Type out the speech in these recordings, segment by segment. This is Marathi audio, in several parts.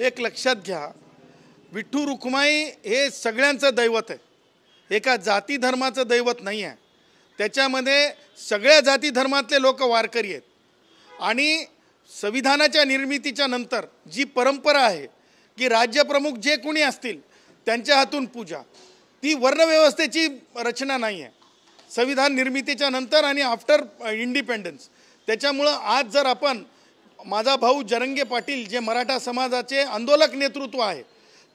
एक लक्षात घ्या विठ्ठू रुक्माई हे सगळ्यांचं दैवत आहे एका जाती धर्माचं दैवत नाही आहे त्याच्यामध्ये सगळ्या जाती धर्मातले लोक वारकरी आहेत आणि संविधानाच्या निर्मितीच्या नंतर जी परंपरा आहे की राज्यप्रमुख जे कोणी असतील त्यांच्या हातून पूजा ती वर्णव्यवस्थेची रचना नाही आहे संविधान निर्मितीच्या नंतर आणि आफ्टर इंडिपेंडन्स त्याच्यामुळं आज जर आपण माझा भाऊ जरंगे पाटील जे मराठा समाजाचे आंदोलक नेतृत्व आहे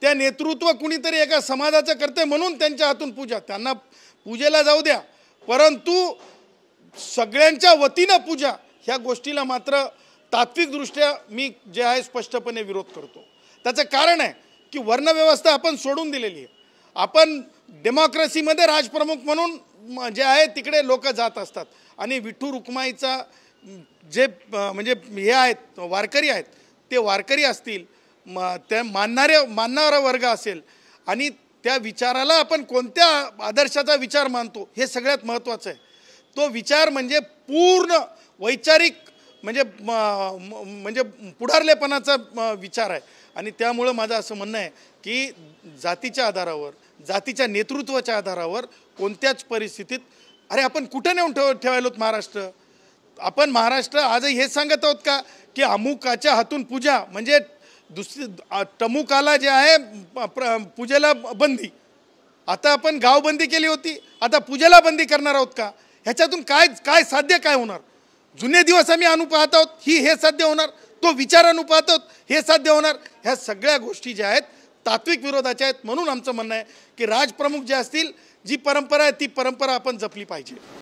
त्या नेतृत्व कुणीतरी एका समाजाचं करते म्हणून त्यांच्या हातून पूजा त्यांना पूजेला जाऊ द्या परंतु सगळ्यांच्या वतीनं पूजा ह्या गोष्टीला मात्र तात्विकदृष्ट्या मी जे आहे स्पष्टपणे विरोध करतो त्याचं कारण आहे की वर्णव्यवस्था आपण सोडून दिलेली आहे आपण डेमोक्रेसीमध्ये राजप्रमुख म्हणून जे आहे तिकडे लोक जात असतात आणि विठू रुक्माईचा जे म्हणजे हे आहेत वारकरी आहेत ते वारकरी असतील म त्या मानणाऱ्या मानणारा वर्ग असेल आणि त्या विचाराला आपण कोणत्या आदर्शाचा विचार मानतो हे सगळ्यात महत्त्वाचं आहे तो विचार म्हणजे पूर्ण वैचारिक म्हणजे म्हणजे पुढारलेपणाचा विचार आहे आणि त्यामुळं माझं असं म्हणणं आहे की जातीच्या आधारावर जातीच्या नेतृत्वाच्या आधारावर कोणत्याच परिस्थितीत अरे आपण कुठं नेऊन ठेव ठेवायलोत महाराष्ट्र आपण महाराष्ट्र आजही हे सांगत आहोत का की अमुकाच्या हातून पूजा म्हणजे दुसरी टमुकाला जे आहे पूजेला बंदी आता आपण गावबंदी केली होती आता पूजेला बंदी करणार आहोत का ह्याच्यातून काय काय साध्य काय होणार जुने दिवस आम्ही आणू पाहत आहोत ही हे साध्य होणार तो विचार आणू पाहत आहोत हे साध्य होणार ह्या सगळ्या गोष्टी ज्या आहेत तात्विक विरोधाच्या आहेत म्हणून आमचं म्हणणं आहे की राजप्रमुख जे असतील जी परंपरा आहे ती परंपरा आपण जपली पाहिजे